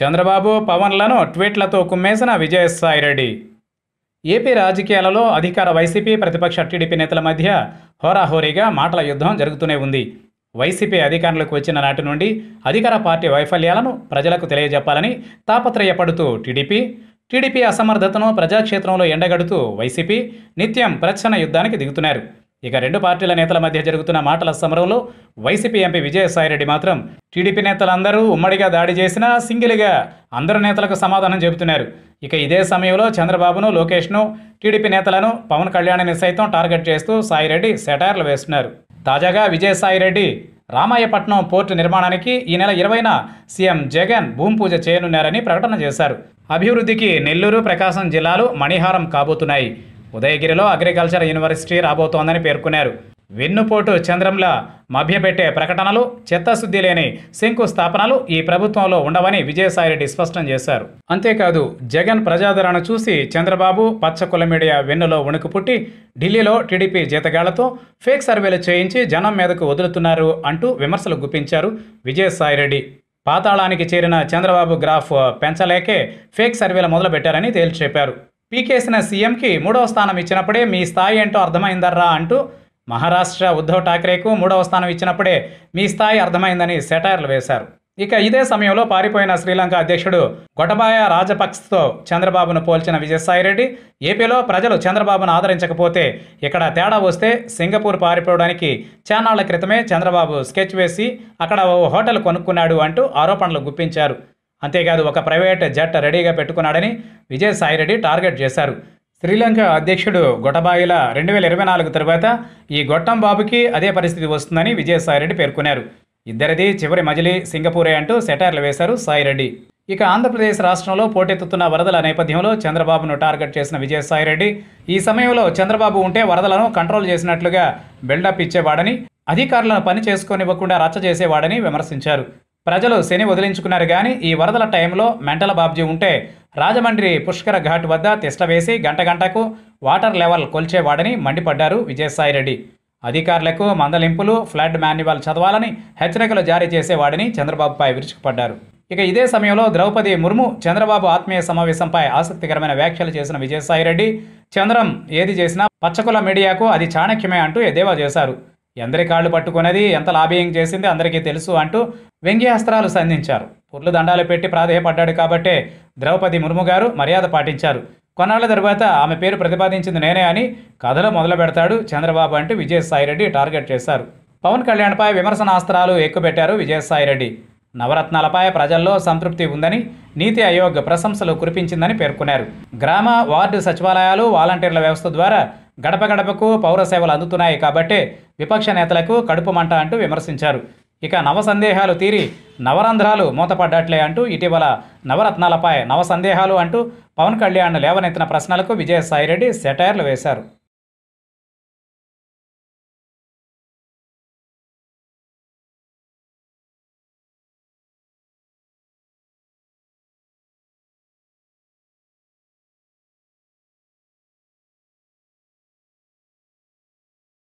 చంద్రబాబు పవన్లను ట్వీట్లతో కుమ్మేసిన విజయసాయిరెడ్డి ఏపీ రాజకీయాలలో అధికార వైసీపీ ప్రతిపక్ష టీడీపీ నేతల మధ్య హోరాహోరీగా మాటల యుద్ధం జరుగుతూనే ఉంది వైసీపీ అధికారులకు వచ్చిన నాటి నుండి అధికార పార్టీ వైఫల్యాలను ప్రజలకు తెలియజెప్పాలని తాపత్రయపడుతూ టీడీపీ టీడీపీ అసమర్థతను ప్రజాక్షేత్రంలో ఎండగడుతూ వైసీపీ నిత్యం ప్రచ్ఛన్న యుద్ధానికి దిగుతున్నారు ఇక రెండు పార్టీల నేతల మధ్య జరుగుతున్న మాటల సమరంలో వైసీపీ ఎంపీ విజయసాయిరెడ్డి మాత్రం టీడీపీ నేతలందరూ ఉమ్మడిగా దాడి చేసినా సింగిల్గా అందరు నేతలకు సమాధానం చెబుతున్నారు ఇక ఇదే సమయంలో చంద్రబాబును లోకేష్ను టీడీపీ నేతలను పవన్ కళ్యాణ్ని సైతం టార్గెట్ చేస్తూ సాయిరెడ్డి సెటైర్లు వేస్తున్నారు తాజాగా విజయసాయిరెడ్డి రామాయపట్నం పోర్టు నిర్మాణానికి ఈ నెల ఇరవైన సీఎం జగన్ భూమి పూజ చేయనున్నారని ప్రకటన చేశారు అభివృద్ధికి నెల్లూరు ప్రకాశం జిల్లాలు మణిహారం కాబోతున్నాయి ఉదయగిరిలో అగ్రికల్చర్ యూనివర్సిటీ రాబోతోందని పేర్కొన్నారు వెన్నుపోటు చంద్రంలా మభ్యపెట్టే ప్రకటనలు చిత్తశుద్ధి లేని శంకుస్థాపనలు ఈ ప్రభుత్వంలో ఉండవని విజయసాయిరెడ్డి స్పష్టం చేశారు అంతేకాదు జగన్ ప్రజాదరణ చూసి చంద్రబాబు పచ్చకుల మీడియా వెన్నులో ఉణుకు పుట్టి ఢిల్లీలో టీడీపీ జీతగాళ్లతో ఫేక్ సర్వేలు చేయించి జనం మీదకు వదులుతున్నారు అంటూ విమర్శలు గుప్పించారు విజయసాయిరెడ్డి పాతాళానికి చేరిన చంద్రబాబు గ్రాఫ్ పెంచలేకే ఫేక్ సర్వేలు మొదలుపెట్టారని తేల్చి చెప్పారు పీకేసిన సీఎంకి మూడవ స్థానం ఇచ్చినప్పుడే మీ స్థాయి ఏంటో అర్థమైందర్రా అంటూ మహారాష్ట్ర ఉద్ధవ్ ఠాక్రేకు మూడవ స్థానం ఇచ్చినప్పుడే మీ స్థాయి అర్థమైందని సెటైర్లు వేశారు ఇక ఇదే సమయంలో పారిపోయిన శ్రీలంక అధ్యక్షుడు గొటబాయ రాజపక్స్తో చంద్రబాబును పోల్చిన విజయసాయిరెడ్డి ఏపీలో ప్రజలు చంద్రబాబును ఆదరించకపోతే ఇక్కడ తేడా వస్తే సింగపూర్ పారిపోవడానికి చాన్నాళ్ల క్రితమే చంద్రబాబు స్కెచ్ వేసి అక్కడ ఓ హోటల్ కొనుక్కున్నాడు అంటూ ఆరోపణలు గుప్పించారు అంతేకాదు ఒక ప్రైవేట్ జట్ రెడీగా పెట్టుకున్నాడని విజయసాయిరెడ్డి టార్గెట్ చేశారు శ్రీలంక అధ్యక్షుడు గొటబాయిల రెండు వేల ఇరవై నాలుగు తర్వాత ఈ గొట్టం బాబుకి అదే పరిస్థితి వస్తుందని విజయసాయిరెడ్డి పేర్కొన్నారు ఇద్దరిది చివరి మజిలీ సింగపూరే అంటూ సెటైర్లు వేశారు సాయిరెడ్డి ఇక ఆంధ్రప్రదేశ్ రాష్ట్రంలో పోటెత్తుతున్న వరదల నేపథ్యంలో చంద్రబాబును టార్గెట్ చేసిన విజయసాయిరెడ్డి ఈ సమయంలో చంద్రబాబు ఉంటే వరదలను కంట్రోల్ చేసినట్లుగా బిల్డప్ ఇచ్చేవాడని అధికారులను పని చేసుకోనివ్వకుండా రచ్చ చేసేవాడని విమర్శించారు ప్రజలు శని వదిలించుకున్నారు కానీ ఈ వరదల టైంలో మెంటల బాబ్జీ ఉంటే రాజమండ్రి పుష్కర ఘాట్ వద్ద తిష్టవేసి గంట గంటకు వాటర్ లెవెల్ కొల్చేవాడని మండిపడ్డారు విజయసాయిరెడ్డి అధికారులకు మందలింపులు ఫ్లడ్ మాన్యువల్ చదవాలని హెచ్చరికలు జారీ చేసేవాడని చంద్రబాబుపై విరుచుకుపడ్డారు ఇక ఇదే సమయంలో ద్రౌపది ముర్ము చంద్రబాబు ఆత్మీయ సమావేశంపై ఆసక్తికరమైన వ్యాఖ్యలు చేసిన విజయసాయిరెడ్డి చంద్రం ఏది చేసినా పచ్చకుల మీడియాకు అది చాణక్యమే అంటూ ఎదేవా చేశారు ఎందరి కాళ్ళు పట్టుకున్నది ఎంత లాబియింగ్ చేసింది అందరికీ తెలుసు అంటూ వ్యంగ్యాస్త్రాలు సంధించారు పుర్లు దండాలు పెట్టి ప్రాధేయపడ్డాడు కాబట్టే ద్రౌపది ముర్ము గారు మర్యాద పాటించారు కొన్నాళ్ల తర్వాత ఆమె పేరు ప్రతిపాదించింది నేనే అని కథలో మొదలు పెడతాడు చంద్రబాబు అంటూ విజయసాయిరెడ్డి టార్గెట్ చేశారు పవన్ కళ్యాణ్పై విమర్శనాస్త్రాలు ఎక్కుపెట్టారు విజయసాయిరెడ్డి నవరత్నాలపై ప్రజల్లో సంతృప్తి ఉందని నీతి ఆయోగ్ ప్రశంసలు కురిపించిందని పేర్కొన్నారు గ్రామ వార్డు సచివాలయాలు వాలంటీర్ల వ్యవస్థ ద్వారా గడప గడపకు పౌర సేవలు అందుతున్నాయి కాబట్టి విపక్ష నేతలకు కడుపు మంట అంటూ విమర్శించారు ఇక నవ సందేహాలు తీరి నవరంధ్రాలు మూతపడ్డట్లే అంటూ ఇటీవల నవరత్నాలపై నవ సందేహాలు అంటూ పవన్ కళ్యాణ్ లేవనెత్తిన ప్రశ్నలకు విజయసాయిరెడ్డి సెటైర్లు వేశారు